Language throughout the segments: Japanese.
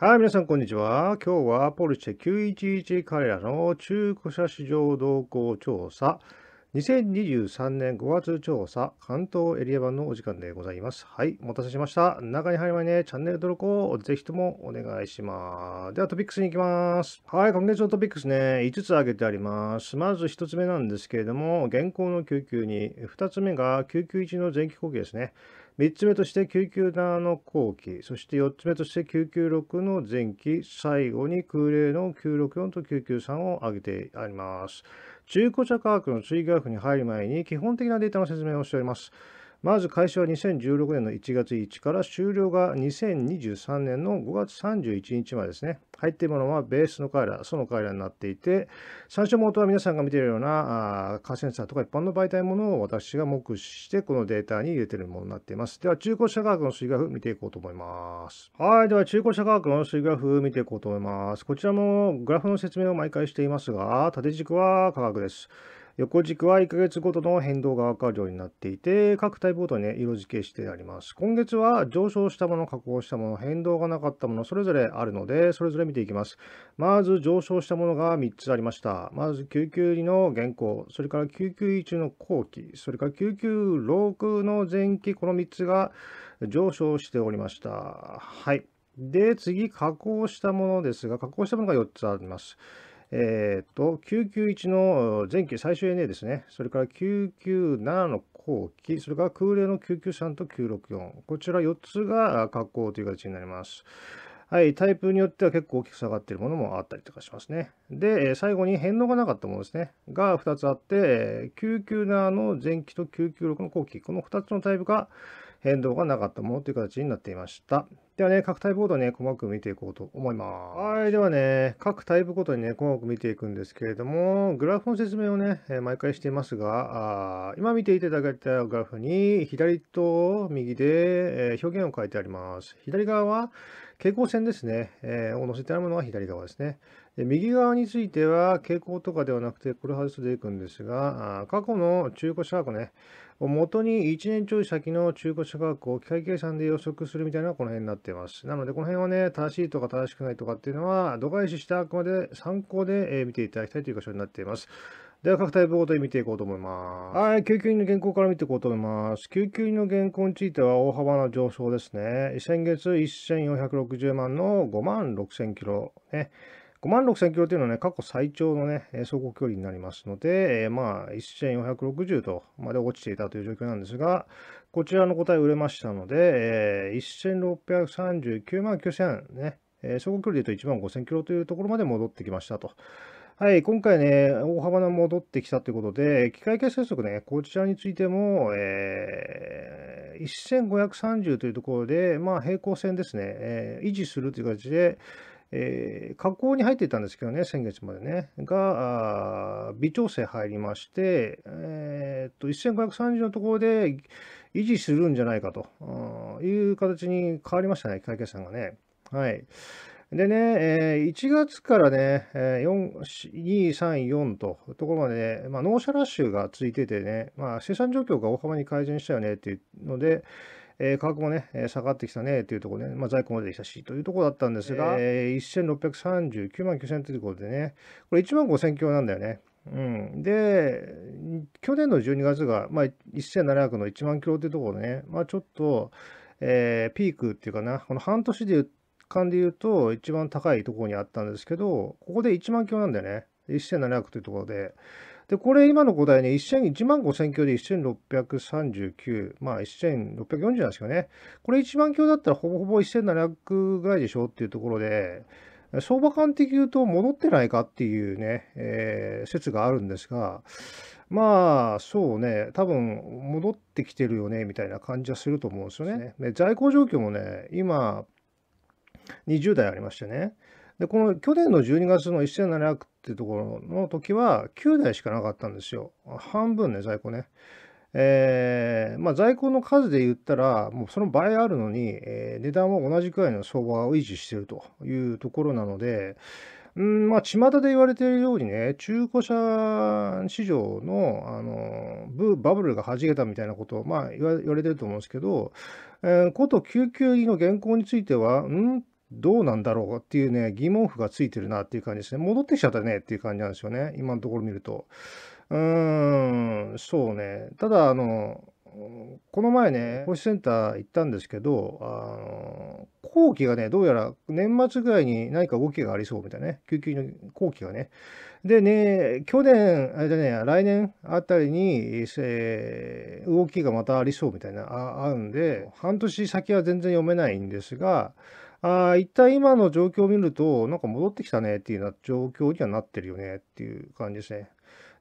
はい、皆さん、こんにちは。今日はポルシェ911彼らの中古車市場動向調査、2023年5月調査、関東エリア版のお時間でございます。はい、お待たせしました。中に入る前にね、チャンネル登録をぜひともお願いします。では、トピックスに行きます。はい、今月のトピックスね、5つ挙げてあります。まず1つ目なんですけれども、現行の救急に、2つ目が救急1の前期後期ですね。3つ目として997の後期、そして4つ目として996の前期、最後に空冷の964と993を挙げてあります。中古車価格の追加額に入る前に基本的なデータの説明をしております。まず開始は2016年の1月1から終了が2023年の5月31日までですね。入っているものはベースの回ら、その回らになっていて、参照元は皆さんが見ているようなカーセンサーとか一般の媒体ものを私が目視してこのデータに入れているものになっています。では中古車価格の推グ見ていこうと思います。はい。では中古車価格の推グラフ見ていこうと思います。こちらもグラフの説明を毎回していますが、縦軸は価格です。横軸は1ヶ月ごとの変動が分かるようになっていて、各タイプごとに、ね、色付けしてあります。今月は上昇したもの、下降したもの、変動がなかったもの、それぞれあるので、それぞれ見ていきます。まず上昇したものが3つありました。まず992の現行、それから991の後期、それから996の前期、この3つが上昇しておりました。はい。で、次、加工したものですが、加工したものが4つあります。えっ、と、991の前期最終 NA ですね。それから997の後期、それから空冷の993と964。こちら4つが格好という形になります。はい、タイプによっては結構大きく下がっているものもあったりとかしますね。で、最後に変動がなかったものですね。が2つあって、997の前期と996の後期、この2つのタイプが、変動がなかったものという形になっていました。ではね、各タイプごとにね、細かく見ていこうと思います。はい、ではね、各タイプごとにね、細かく見ていくんですけれども、グラフの説明をね、え毎回していますが、今見ていただいたグラフに、左と右で、え表現を書いてあります。左側は蛍光線ですね、えを載せてあるものが左側ですね。で右側については、蛍光とかではなくて、これ外出ていくんですが、過去の中古車箱ね、を元に1年ちょい先の中古車価格を機械計算で予測するみたいなのがこの辺になってます。なので、この辺はね、正しいとか正しくないとかっていうのは、度外視したあくまで参考で見ていただきたいという箇所になっています。では各タイプごとに見ていこうと思います。はい、救急院の原稿から見ていこうと思います。救急院の原稿については大幅な上昇ですね。先月1460万の5万6000キロね。5万6000キロというのはね、過去最長のね、走行距離になりますので、えー、まあ、1460とまで落ちていたという状況なんですが、こちらの答え売れましたので、えー、1639万9000ね、えー、走行距離で言うと1万5000キロというところまで戻ってきましたと。はい、今回ね、大幅な戻ってきたということで、機械計接速ね、こちらについても、えー、1530というところで、まあ、平行線ですね、えー、維持するという形で、えー、加工に入ってたんですけどね、先月までね、が、微調整入りまして、えー、っと、1530のところで維持するんじゃないかという形に変わりましたね、解計さがね。はい。でね、えー、1月からね、えー、2、3、4と、ところまで、ね、まあ、納車ラッシュがついててね、まあ、生産状況が大幅に改善したよねっていうので、えー、価格もね、下がってきたねというところで、ね、まあ、在庫も出てきたしというところだったんですが、えー、1639万9000ということでね、これ1万5000強なんだよね。うん、で、去年の12月が、まあ、1700の1万キロというところでね、まあ、ちょっと、えー、ピークっていうかな、この半年で間で言うと、一番高いところにあったんですけど、ここで1万キロなんだよね、1700というところで。で、これ今の答えね、1万5000強で1639、まあ1640なんですよね。これ1万強だったらほぼほぼ1700ぐらいでしょっていうところで、相場観的言うと戻ってないかっていうね、えー、説があるんですが、まあそうね、多分戻ってきてるよねみたいな感じはすると思うんですよね。在庫状況もね、今、20代ありましてね、で、この去年の12月の1700っていうところの時は9台しかなかったんですよ。半分ね、在庫ね。えー、まあ、在庫の数で言ったら、もうその倍あるのに、えー、値段は同じくらいの相場を維持しているというところなので、うんまあ、巷で言われているようにね、中古車市場のあのブバブルが弾けたみたいなことを、まあ、言われてると思うんですけど、えー、こと救急医の原稿については、うんどうなんだろうっていうね、疑問符がついてるなっていう感じですね。戻ってきちゃったねっていう感じなんですよね。今のところ見ると。うーん、そうね。ただ、あの、この前ね、保守センター行ったんですけど、あの、後期がね、どうやら年末ぐらいに何か動きがありそうみたいなね、救急の後期がね。でね、去年、あれだね、来年あたりに、えー、動きがまたありそうみたいな、ああるんで、半年先は全然読めないんですが、あ一体今の状況を見ると、なんか戻ってきたねっていうような状況にはなってるよねっていう感じですね。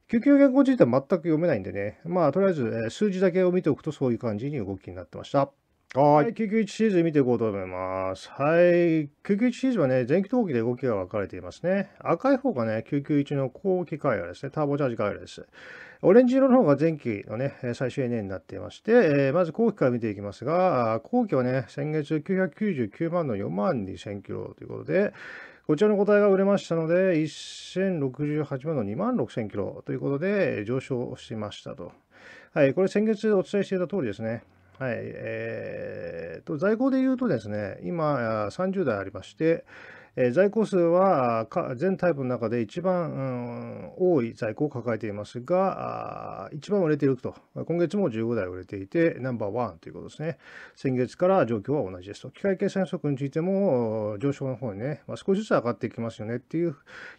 救急については全く読めないんでね、まあとりあえず数字だけを見ておくとそういう感じに動きになってました。はい、991シーズ見ていこうと思います。はい、救急シーズはね、前期と後期で動きが分かれていますね。赤い方がね、991の後期回路ですね、ターボチャージ回路です。オレンジ色の方が前期のね、最終 NA になっていまして、えー、まず後期から見ていきますが、後期はね、先月999万の4万2000キロということで、こちらの個体が売れましたので、1068万の2万6000キロということで、上昇しましたと。はい、これ先月お伝えしていた通りですね。はいえーと、在庫でいうとですね、今30台ありまして、えー、在庫数は全タイプの中で一番、うん、多い在庫を抱えていますが、一番売れていると、今月も15台売れていて、ナンバーワンということですね。先月から状況は同じですと。機械計算予測についても上昇の方にね、まあ、少しずつ上がってきますよねっていう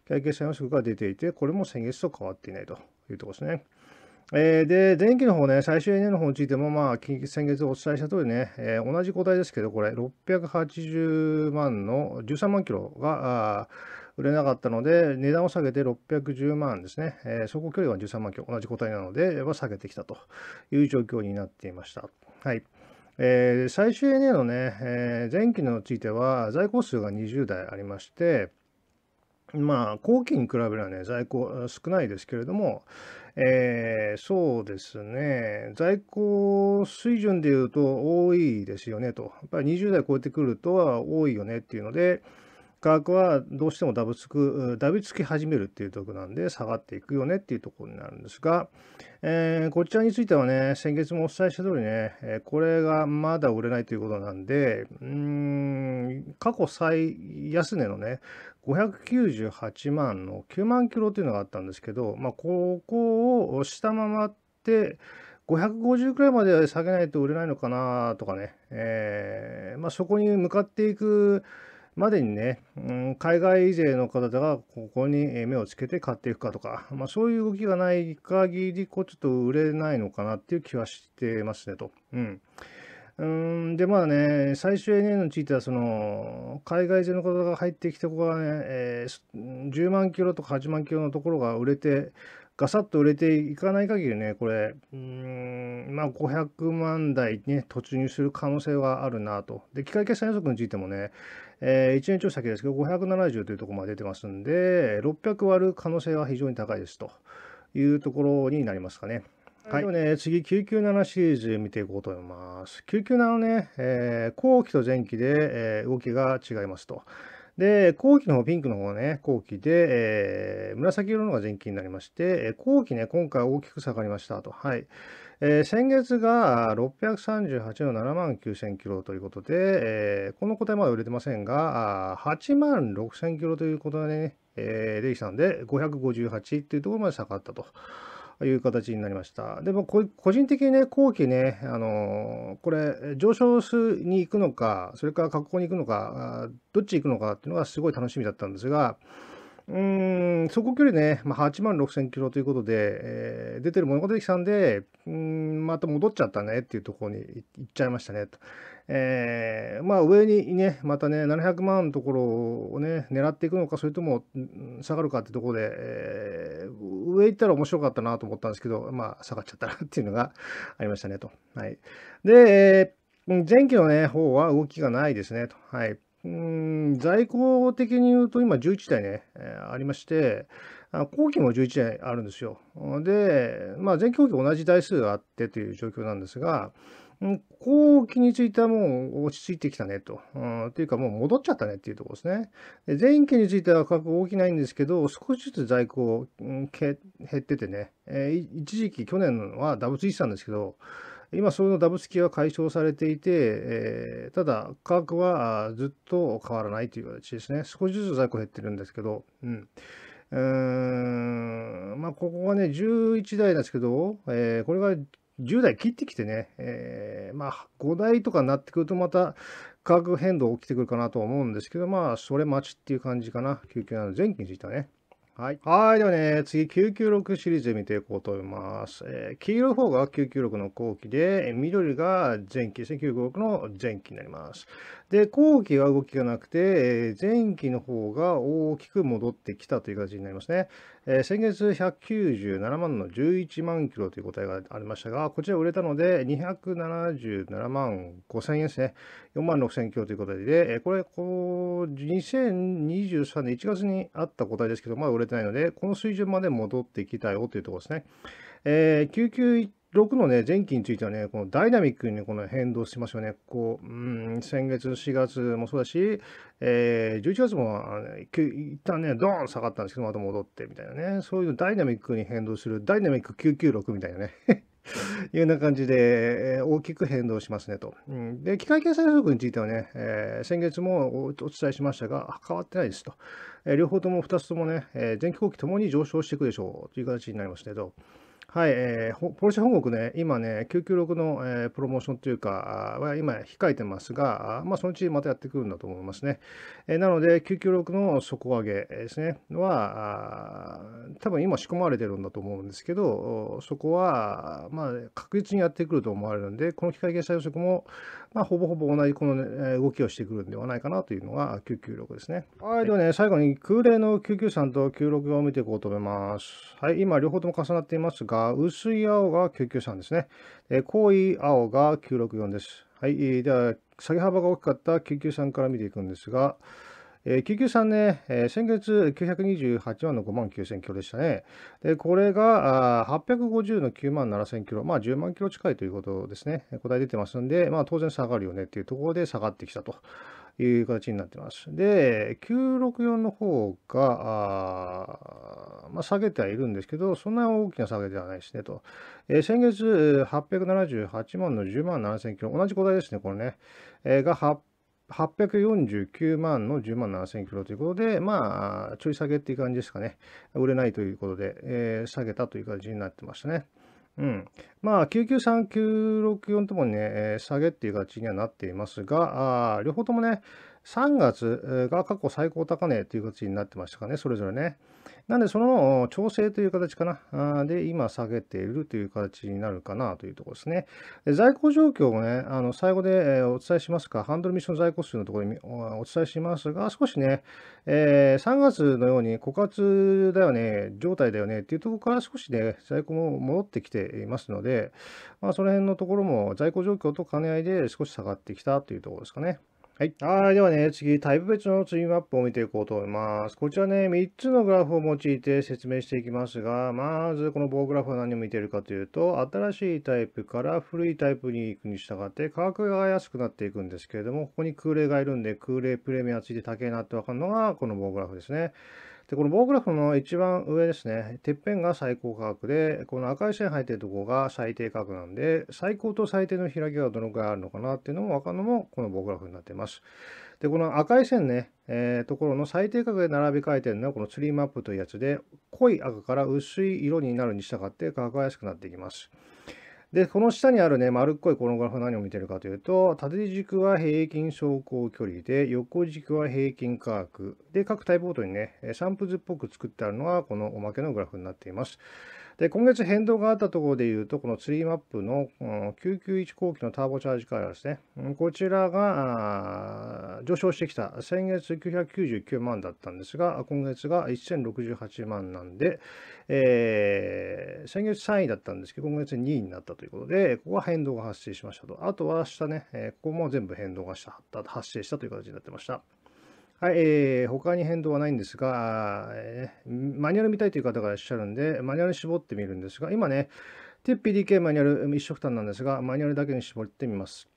機械計算予測が出ていて、これも先月と変わっていないというところですね。えー、で、電気の方ね、最終 NA の方についても、まあ、先月お伝えした通りね、えー、同じ個体ですけど、これ、680万の13万キロが売れなかったので、値段を下げて610万ですね、えー、走行距離は13万キロ、同じ個体なので、は下げてきたという状況になっていました。はい。えー、最終 NA のね、えー、前期のついては、在庫数が20台ありまして、まあ、後期に比べればね、在庫少ないですけれども、えー、そうですね、在庫水準でいうと多いですよねと、やっぱり20代超えてくるとは多いよねっていうので、価格はどうしてもダブつく、ダブつき始めるっていうとこなんで、下がっていくよねっていうところになるんですが、えー、こちらについてはね、先月もお伝えした通りね、えこれがまだ売れないということなんで、うーん、過去最安値のね、598万の9万キロというのがあったんですけど、まあ、ここを押したままって550くらいまで下げないと売れないのかなとかね、えー、まあ、そこに向かっていくまでにね、うん、海外勢の方がここに目をつけて買っていくかとか、まあ、そういう動きがない限り、こうちょっと売れないのかなっていう気はしてますねと。うんうんでまあね、最終 NN についてはその、海外勢の方が入ってきた子がね、えー、10万キロとか8万キロのところが売れて、ガサッと売れていかない限りね、これ、うん、まあ500万台ね、突入する可能性はあるなと。で、機械決算予測についてもね、えー、1年調査先ですけど、570というところまで出てますんで、600割る可能性は非常に高いですというところになりますかね。はい、ではね、次、997シリーズ見ていこうと思います。997のね、えー、後期と前期で、えー、動きが違いますと。で、後期の方、ピンクの方ね、後期で、えー、紫色のが前期になりまして、後期ね、今回大きく下がりましたと。はい。えー、先月が638の7万9000キロということで、えー、この答えまだ売れてませんが、8万6000キロということでね、えー、できんで、558っていうところまで下がったと。いう形になりました。でも、個人的にね、後期ね、あのこれ、上昇に行くのか、それから下降に行くのか、どっち行くのかっていうのがすごい楽しみだったんですが、うーん、走行距離ね、まあ、8万6000キロということで、えー、出てる物語さんで、うん、また戻っちゃったねっていうところに行っちゃいましたねと。えー、まあ上にね、またね、700万のところをね、狙っていくのか、それとも下がるかってところで、えー、上行ったら面白かったなと思ったんですけど、まあ下がっちゃったなっていうのが ありましたねと。はい。で、えー、前期のね、方は動きがないですねと。はい。うん在庫的に言うと今11台ね、えー、ありまして、後期も11台あるんですよ。で、まあ、前期後期同じ台数があってという状況なんですが、後期についてはもう落ち着いてきたねと。うん、というかもう戻っちゃったねっていうところですね。前期については価格大きないんですけど、少しずつ在庫、うん、減っててね、えー、一時期去年はダブついてたんですけど、今そのダブつきは解消されていて、えー、ただ価格はずっと変わらないという形ですね。少しずつ在庫減ってるんですけど、うん。うーんまあ、ここがね、11台なんですけど、えー、これが10代切ってきてね、えー、まあ、5代とかになってくるとまた価格変動起きてくるかなと思うんですけど、まあ、それ待ちっていう感じかな。救急の前期についてはね。はい。はい。ではね、次、996シリーズで見ていこうと思います。えー、黄色い方が996の後期で、緑が前期ですね、996の前期になります。で、後期は動きがなくて、え前期の方が大きく戻ってきたという形になりますね。え先月197万の11万キロという答えがありましたが、こちら売れたので277万5000円ですね。4万6000キロという答えで、えこれこう、2023年1月にあった答えですけど、まだ売れてないので、この水準まで戻ってきたよというところですね。えー、救急6のね、前期についてはね、このダイナミックにこの変動しますよね。こう、うん、先月4月もそうだし、えー、11月も一旦ね、ドーン下がったんですけど、また戻ってみたいなね、そういうダイナミックに変動する、ダイナミック996みたいなね。いうような感じで、大きく変動しますねと。うん、で、機械検査予測についてはね、えー、先月もお伝えしましたが、変わってないですと。えー、両方とも2つともね、え前期後期ともに上昇していくでしょうという形になりますけど、はい、えー、ポルシェ本国ね、今ね、996の、えー、プロモーションというか、は今控えてますが、まあ、そのうちまたやってくるんだと思いますね。えー、なので、996の底上げですね、は、多分今仕込まれてるんだと思うんですけど、そこは、まあ、確実にやってくると思われるんで、この機械決済予測も、まあ、ほぼほぼ同じこの、ね、動きをしてくるんではないかなというのが996ですね。はい、ではね、最後に空冷の993と96を見ていこうと思います。はい、今両方とも重なっていますが、赤、薄い青が993ですね。え濃い青が964です。はい、では、下げ幅が大きかった993から見ていくんですが、え993ね、え先月928万の5万9000キロでしたね。で、これがあ850の9万7000キロ、まあ10万キロ近いということですね。答え出てますんで、まあ当然下がるよねっていうところで下がってきたという形になってます。で、964の方が、まあ、下げてはいるんですけど、そんな大きな下げではないですねと。えー、先月、878万の10万7000キロ、同じ個体ですね、これね、えー、が849万の10万7000キロということで、まあ、ちょい下げっていう感じですかね。売れないということで、えー、下げたという感じになってましたね。うん、まあ、993、964ともね、えー、下げっていう形にはなっていますが、あ両方ともね、3月が過去最高高値という形になってましたかね、それぞれね。なんで、その調整という形かな。で、今下げているという形になるかなというところですね。在庫状況をね、あの最後でお伝えしますか、ハンドルミッション在庫数のところにお伝えしますが、少しね、え3月のように枯渇だよね、状態だよねっていうところから少しね、在庫も戻ってきていますので、まあ、その辺のところも在庫状況と兼ね合いで少し下がってきたというところですかね。はい。はい。ではね、次、タイプ別のツインマップを見ていこうと思います。こちらね、3つのグラフを用いて説明していきますが、まず、この棒グラフは何を見ているかというと、新しいタイプから古いタイプに行くに従って、価格が安くなっていくんですけれども、ここに空冷がいるんで、空冷プレミアついて高いなってわかるのが、この棒グラフですね。で、この棒グラフの一番上ですね、てっぺんが最高価格で、この赤い線入ってるとこが最低価格なんで、最高と最低の開きがどのくらいあるのかなっていうのも分かるのも、この棒グラフになっています。で、この赤い線ね、えー、ところの最低価格で並び替えてるのは、このツリーマップというやつで、濃い赤から薄い色になるに従って価格が安くなっていきます。で、この下にあるね、丸っこいこのグラフ何を見てるかというと、縦軸は平均走行距離で、横軸は平均価格。で、各タイプごとにね、シャンプーズっぽく作ってあるのが、このおまけのグラフになっています。で今月変動があったところでいうと、このツリーマップの、991後期のターボチャージカーですね、うん、こちらが上昇してきた、先月999万だったんですが、今月が1068万なんで、えー、先月3位だったんですけど、今月2位になったということで、ここは変動が発生しましたと、あとは下ね、ここも全部変動がした発生したという形になってました。はい、えー、他に変動はないんですが、えー、マニュアル見たいという方がいらっしゃるんで、マニュアルに絞ってみるんですが、今ね、TPDK マニュアル一緒負担なんですが、マニュアルだけに絞ってみます。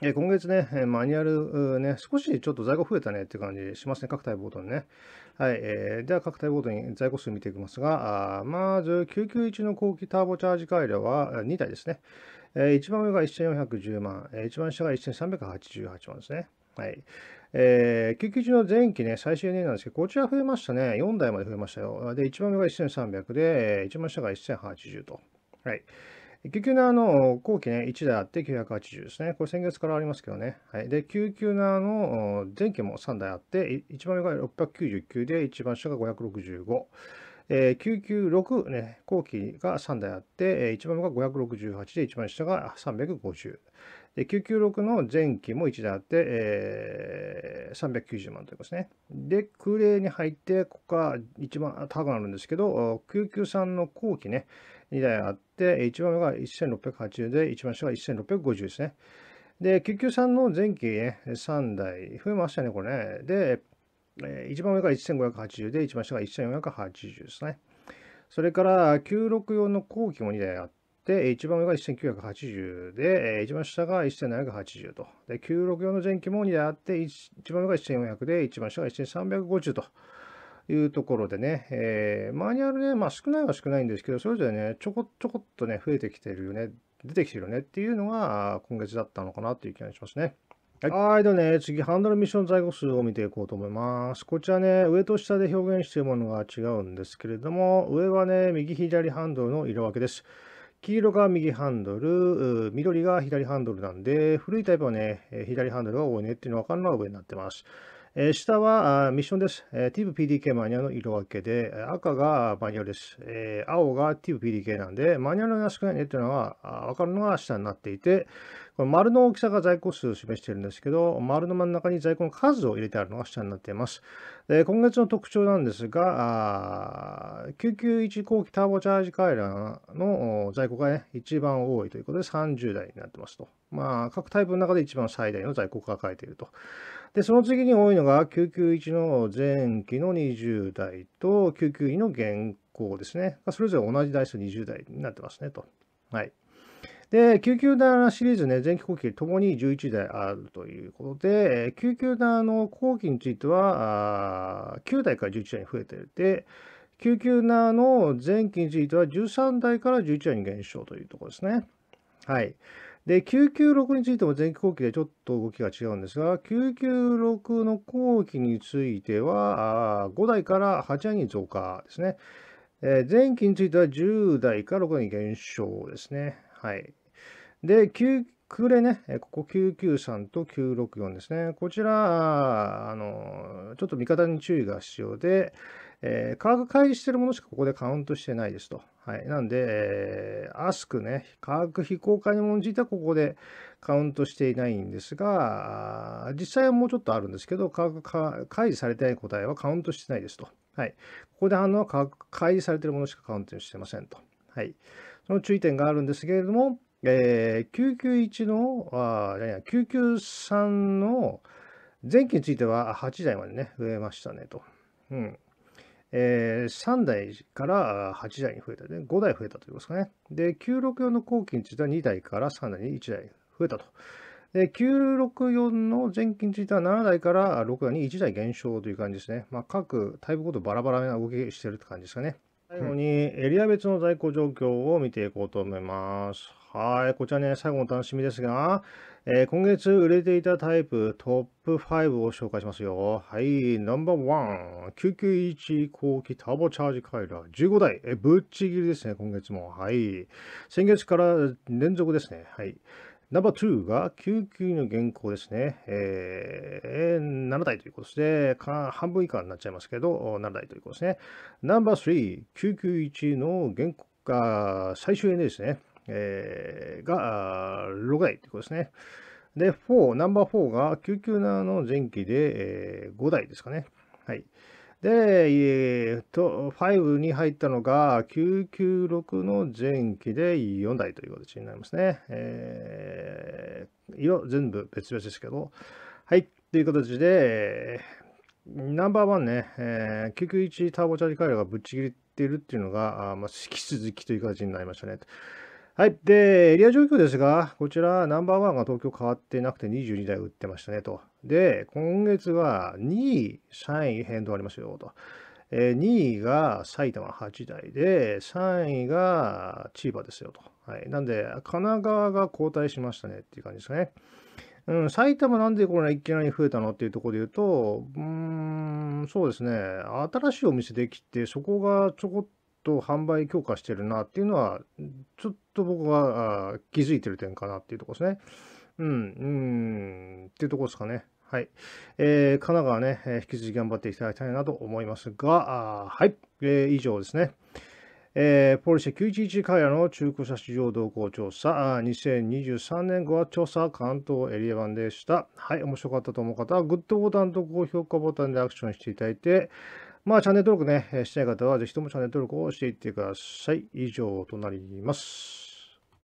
えー、今月ね、マニュアルね、少しちょっと在庫増えたねって感じしますね、各タイボードにね。はい、えー、では各タイボードに在庫数見ていきますが、あまず991の後期ターボチャージ改良は2台ですね。えー、一番上が1410万、えー、一番下が1388万ですね。はい。えー、救急中の前期ね、最終年なんですけど、こちら増えましたね。4台まで増えましたよ。で、1番目が1300で、1番下が1080と。はい。救急の後期ね、1台あって980ですね。これ先月からありますけどね。はい、で、救急の前期も3台あって、1番目が699で、一番下が565。えー、救急6、ね、後期が3台あって、1番目が568で、一番下が350。で、996の前期も1台あって、えー390万ということですね。で、空冷に入って、ここが一番高くなるんですけど、急さんの後期ね、2台あって、1番目が1680で、一番下が1650ですね。で、急さんの前期ね、3台増えましたね、これね。で、一番上が1580で、一番下が1480ですね。それから964の後期も2台あって、、一番上が1980で、一番下が1780と。で、964の前期も2であって、一番上が1400で、一番下が1350と。いうところでね、えー、マニュアルね、まあ少ないは少ないんですけど、それぞれね、ちょこちょこっとね、増えてきてるよね、出てきてるよねっていうのが、今月だったのかなという気がしますね。はい、ではね、次、ハンドルミッション在庫数を見ていこうと思います。こちらね、上と下で表現しているものが違うんですけれども、上はね、右左ハンドルの色分けです。黄色が右ハンドル、緑が左ハンドルなんで、古いタイプはね、左ハンドルが多いねっていうのが分かるのが上になってます。えー、下はミッションです。えー、t v p d k マニュアルの色分けで、赤がマニュアです。えー、青が t v p p d k なんで、マニュアルが安くないねっていうのは分かるのが下になっていて、この丸の大きさが在庫数を示しているんですけど、丸の真ん中に在庫の数を入れてあるのが下になっています。で今月の特徴なんですが、991後期ターボチャージ回覧の在庫が、ね、一番多いということで30台になってますと。まあ、各タイプの中で一番最大の在庫を抱えていると。で、その次に多いのが991の前期の20台と992の現行ですね。それぞれ同じ台数20台になってますねと。はい。で、救急団シリーズね、前期後期ともに11台あるということで、救急団の後期については、9台から11台に増えていて、救急なの前期については13台から11台に減少というところですね。はい。で、996についても前期後期でちょっと動きが違うんですが、996の後期については、5台から8台に増加ですね。前期については10台から6台に減少ですね。はい。で、9暮れね、ここ993と964ですね。こちら、あの、ちょっと味方に注意が必要で、えー、価格開示してるものしかここでカウントしてないですと。はい。なんで、えー、アスクね、価格非公開にも応じてはここでカウントしていないんですが、実際はもうちょっとあるんですけど、価格開示されてない答えはカウントしてないですと。はい。ここで反応は価格開示されてるものしかカウントしてませんと。はい。その注意点があるんですけれども、えー、991の、あいや993の前期については8台までね、増えましたねと。うん。えー、3台から8台に増えたね、5台増えたと言いますかね。で、964の後期については2台から3台に1台増えたと。で、964の前期については7台から6台に1台減少という感じですね。まあ、各タイプごとバラバラな動きしてるって感じですかね。最後にエリア別の在庫状況を見ていこうと思います。はい、こちらね、最後の楽しみですが、えー、今月売れていたタイプトップ5を紹介しますよ。はい、ナンバーワン、991後期ターボチャージカイラー15台、えぶっちぎりですね、今月も。はい、先月から連続ですね。はい。ナンバー2が99の現行ですね。えー、7台ということで、半分以下になっちゃいますけど、7台ということですね。ナンバー3、991の現行が最終円ですね。えー、がロガイいうことですね。で、4、ナンバー4が997の前期で、えー、5台ですかね。はい。で、えー、と、5に入ったのが996の前期で4台という形になりますね。えー、色全部別々ですけど。はい。という形で、ナンバーワンね、えー、991ターボチャージ回路がぶっちぎっているっていうのが、あまあ、引き続きという形になりましたね。はい。で、エリア状況ですが、こちら、ナンバーワンが東京変わってなくて22台売ってましたねと。で、今月は2位、3位変動ありますよと。えー、2位が埼玉8台で、3位が千葉ですよと。はい。なんで、神奈川が後退しましたねっていう感じですね。うん、埼玉なんでこれいきなり増えたのっていうところで言うと、うん、そうですね。新しいお店できて、そこがちょこっと販売強化してるなっていうのは、ちょっと僕は気づいてる点かなっていうとこですね。うん、うん、っていうとこですかね。はい。えー、神奈川ね、えー、引き続き頑張っていただきたいなと思いますが、あはい、えー、以上ですね。えー、ポリシェ911カイラの中古車市場動向調査、2023年5月調査関東エリア版でした。はい、面白かったと思う方は、グッドボタンと高評価ボタンでアクションしていただいて、まあ、チャンネル登録ね、してない方は、ぜひともチャンネル登録をしていってください。以上となります。